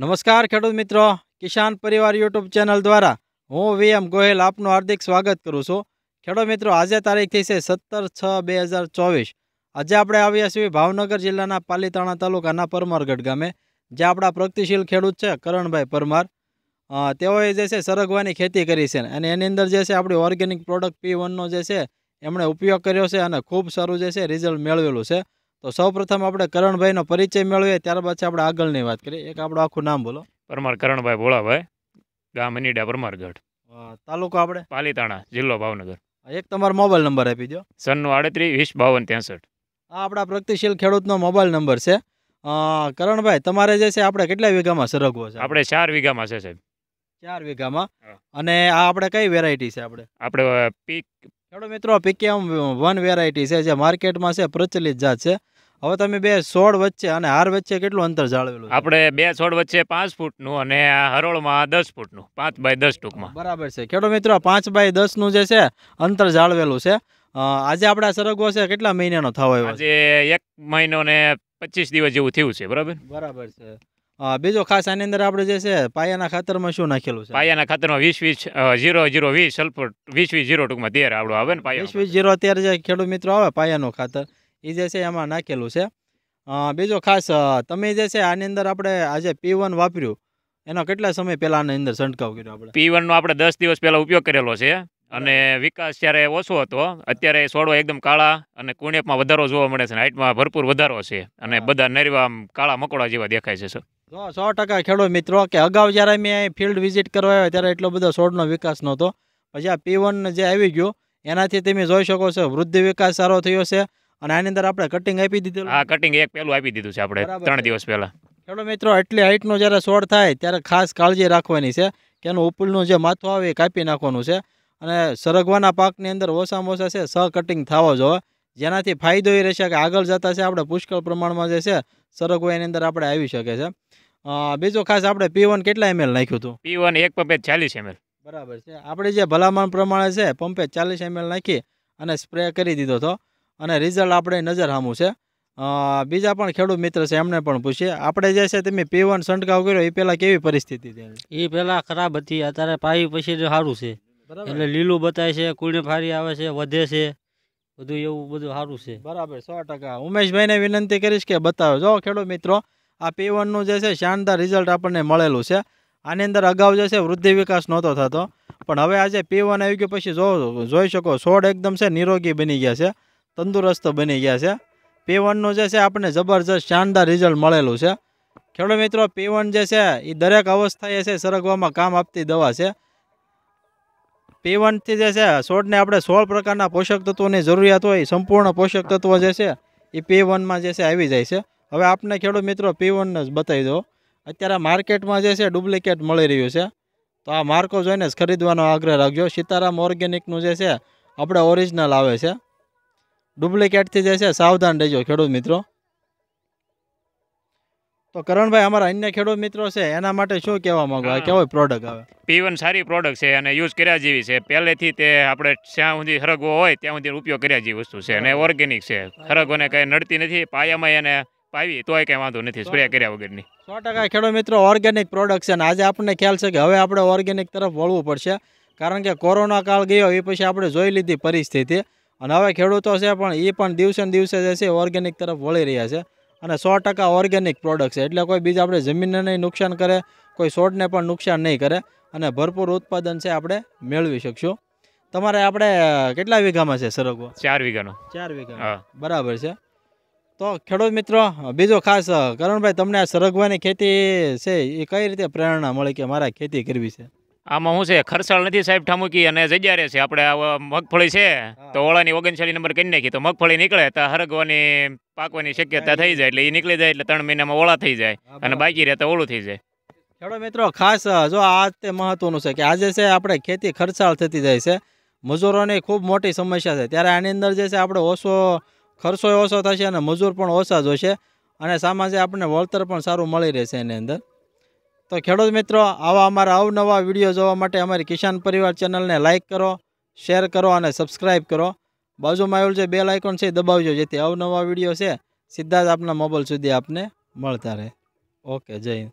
નમસ્કાર ખેડૂત મિત્રો કિસાન પરિવાર યુટ્યુબ ચેનલ દ્વારા હું વીએમ ગોહિલ આપનું હાર્દિક સ્વાગત કરું છું ખેડૂત મિત્રો આજે તારીખ થઈ છે સત્તર છ બે હજાર ચોવીસ આજે આપણે આવ્યા છીએ ભાવનગર જિલ્લાના પાલીતાણા તાલુકાના પરમારગઢ ગામે જે આપણા પ્રગતિશીલ ખેડૂત છે કરણભાઈ પરમાર તેઓએ જે છે સરગવાની ખેતી કરી છે અને એની અંદર જે છે આપણી ઓર્ગેનિક પ્રોડક્ટ પી વનનો જે છે એમણે ઉપયોગ કર્યો છે અને ખૂબ સારું જે છે રિઝલ્ટ મેળવેલું છે તો સૌપ્રથમ આપણે કરણભાઈનો પરિચય મેળવીએ ત્યારબાદ આપણે આગળની વાત કરીએ એક આપણું આખું નામ બોલો પરમાર કરણભાઈ ભોળાભાઈ ગામ અનીડા પરમારગઢ તાલુકો આપણે પાલીતાણા જિલ્લો ભાવનગર એક તમારો મોબાઈલ નંબર આપી દો સનનું આડત્રીસ વીસ બાવન ત્રેસઠ આ આપણા પ્રગતિશીલ ખેડૂતનો મોબાઈલ નંબર છે કરણભાઈ તમારે જે છે આપણે કેટલા વીઘામાં સરગવો છે આપણે ચાર વીઘામાં છે સાહેબ ચાર વીઘામાં અને આ આપણે કઈ વેરાયટી છે આપણે આપણે પીક ખેડૂત મિત્રો પીકેમ વન વેરાયટી છે જે માર્કેટમાં છે પ્રચલિત જાત છે હવે તમે બે છોડ વચ્ચે અને હાર વચ્ચે કેટલું અંતર જાળવેલું આપણે બે છોડ વચ્ચે પાંચ ફૂટનું અને હરોળમાં દસ ફૂટનું પાંચ બાય દસ ટૂંકમાં બરાબર છે ખેડૂત મિત્રો પાંચ બાય દસનું જે છે અંતર જાળવેલું છે આજે આપણા સરગવો છે કેટલા મહિનાનો થવો આજે એક મહિનો ને પચીસ દિવસ જેવું થયું છે બરાબર બરાબર છે બીજો ખાસ આની અંદર આપણે જે છે પાયાના ખાતરમાં શું નાખેલું છે પાયાના ખાતરમાં વીસ વીસ જીરો જીરો વીસ સલ્ફર વીસ વીસ જીરો ટૂંકમાં તેર આપણું આવે ને પાયા વીસ વીસ જીરો તેર જે ખેડૂત મિત્રો આવે પાયાનું ખાતર એ જે છે એમાં નાખેલું છે બીજો ખાસ તમે જે છે આની અંદર આપણે આજે પી વાપર્યું એનો કેટલા સમય પહેલા આની અંદર છંટકાવ કર્યો આપણે પી વનનો આપણે દસ દિવસ પહેલાં ઉપયોગ કરેલો છે અને વિકાસ જ્યારે ઓછો હતો અત્યારે છોડો એકદમ કાળા અને કુણેપમાં વધારો જોવા મળે છે હાઇટમાં ભરપૂર વધારો છે અને બધા નરવા કાળા મકોડા જેવા દેખાય છે સર સો ટકા ખેડૂત મિત્રો કે અગાઉ જ્યારે મેં ફિલ્ડ વિઝિટ કરવા આવ્યો ત્યારે એટલો બધો છોડનો વિકાસ નહોતો પછી આ પી જે આવી ગયો એનાથી તમે જોઈ શકો છો વૃદ્ધિ વિકાસ સારો થયો છે અને આની અંદર આપણે કટિંગ આપી દીધું હા કટિંગ એક પહેલું આપી દીધું છે આપણે ત્રણ દિવસ પહેલાં ચલો મિત્રો એટલી હાઇટનો જ્યારે છોડ થાય ત્યારે ખાસ કાળજી રાખવાની છે કે એનું ઉપલનું જે માથું આવે એ કાપી નાખવાનું છે અને સરગવાના પાકની અંદર ઓછામાં ઓછા છે સ કટિંગ થવો જોઈએ જેનાથી ફાયદો એ રહેશે કે આગળ જતા છે આપણે પુષ્કળ પ્રમાણમાં જે છે સરગવો એની અંદર આપણે આવી શકે છે બીજો ખાસ આપણે પી વન કેટલા એમએલ નાખ્યું હતું પી વન એક પંપે ચાલીસ એમએલ બરાબર છે આપણે જે ભલામણ પ્રમાણે છે પંપે ચાલીસ એમએલ નાખી અને સ્પ્રે કરી દીધો હતો અને રિઝલ્ટ આપણે નજર સામું છે બીજા પણ ખેડૂત મિત્ર છે એમને પણ પૂછીએ આપણે જે છે તમે પીવન છંટકાવ કર્યો એ પહેલાં કેવી પરિસ્થિતિ એ પહેલાં ખરાબ હતી અત્યારે પાવી પછી સારું છે એટલે લીલું બતાવે છે કુળને ફારી આવે છે વધે છે બધું એવું બધું સારું છે બરાબર સો ટકા ઉમેશભાઈને વિનંતી કરીશ કે બતાવો જો ખેડૂત મિત્રો આ પીવનનું જે છે શાનદાર રિઝલ્ટ આપણને મળેલું છે આની અંદર અગાઉ જે છે વૃદ્ધિ વિકાસ નહોતો થતો પણ હવે આજે પીવન આવી ગયો પછી જો જોઈ શકો છોડ એકદમ છે નિરોગી બની ગયા છે તંદુરસ્ત બની ગયા છે પેવનનું જે છે આપણને જબરજસ્ત શાનદાર રિઝલ્ટ મળેલું છે ખેડૂત મિત્રો પેવન જે છે એ દરેક અવસ્થાએ છે સરગવામાં કામ આપતી દવા છે પેવનથી જે છે છોડને આપણે સોળ પ્રકારના પોષક તત્વોની જરૂરિયાત હોય સંપૂર્ણ પોષક તત્વો જે છે એ પેવનમાં જે છે આવી જાય છે હવે આપને ખેડૂત મિત્રો પેવનને જ બતાવી દો અત્યારે માર્કેટમાં જે છે ડુપ્લિકેટ મળી રહ્યું છે તો આ માર્કો જોઈને જ ખરીદવાનો આગ્રહ રાખજો સીતારામ ઓર્ગેનિકનું જે છે આપણે ઓરિજિનલ આવે છે ડુપ્લિકેટ થઈ જાય છે સાવધાન રહેજો ખેડૂત મિત્રો તો કરણભાઈ અમારા અન્ય ખેડૂત મિત્રો છે એના માટે શું કહેવા માંગો કેવો પ્રોડક્ટ આવે પીવન સારી પ્રોડક્ટ છે અને યુઝ કર્યા જેવી છે પહેલેથી તે આપણે જ્યાં સુધી હરગવો હોય ત્યાં સુધી ઉપયોગ કર્યા જેવી વસ્તુ છે અને ઓર્ગેનિક છે હરગોને કંઈ નડતી નથી પાયામાં એને પાવી તો કંઈ વાંધો નથી સ્પ્રે કર્યા વગરની સો ટકા ખેડૂત મિત્રો ઓર્ગેનિક પ્રોડક્ટ છે અને આજે આપણને ખ્યાલ છે કે હવે આપણે ઓર્ગેનિક તરફ વળવું પડશે કારણ કે કોરોના કાળ ગયો એ પછી આપણે જોઈ લીધી પરિસ્થિતિ અને હવે ખેડૂતો છે પણ એ પણ દિવસે ને દિવસે જે છે ઓર્ગેનિક તરફ વળી રહ્યા છે અને સો ટકા ઓર્ગેનિક પ્રોડક્ટ છે એટલે કોઈ બીજ આપણે જમીનને નહીં નુકસાન કરે કોઈ છોડને પણ નુકસાન નહીં કરે અને ભરપૂર ઉત્પાદન છે આપણે મેળવી શકશું તમારે આપણે કેટલા વીઘામાં છે સરગવો ચાર વીઘાનો ચાર વીઘા બરાબર છે તો ખેડૂત મિત્રો બીજો ખાસ કરણભાઈ તમને આ સરગવાની ખેતી છે એ કઈ રીતે પ્રેરણા મળી કે મારા ખેતી કરવી છે આમાં શું છે ખર્ચાળ નથી સાહેબ ઠામુકી અને જગ્યા છે આપણે આ મગફળી છે તો ઓળાની ઓગણચાળી નંબર કરી નાખી તો મગફળી નીકળે તો હરગવાની પાકવાની શક્યતા થઈ જાય એટલે એ નીકળી જાય એટલે ત્રણ મહિનામાં ઓળા થઈ જાય અને બાકી રહે તો ઓળું થઈ જાય ખેડૂત મિત્રો ખાસ જો આ તે મહત્વનું છે કે આજે છે આપણે ખેતી ખર્ચાળ થતી જાય છે મજૂરોની ખૂબ મોટી સમસ્યા છે ત્યારે આની અંદર જે છે આપણે ઓછો ખર્ચો ઓછો થશે અને મજૂર પણ ઓછા જ હશે અને સામાજે આપણને વળતર પણ સારું મળી રહેશે એની અંદર તો ખેડૂત મિત્રો આવા અમારા અવનવા વિડીયો જોવા માટે અમારી કિસાન પરિવાર ચેનલને લાઇક કરો શેર કરો અને સબસ્ક્રાઈબ કરો બાજુમાં આવેલું છે બે લાઇકોન છે એ દબાવજો જેથી અવનવા વિડીયો છે સીધા જ આપના મોબાઈલ સુધી આપને મળતા રહે ઓકે જય હિન્દ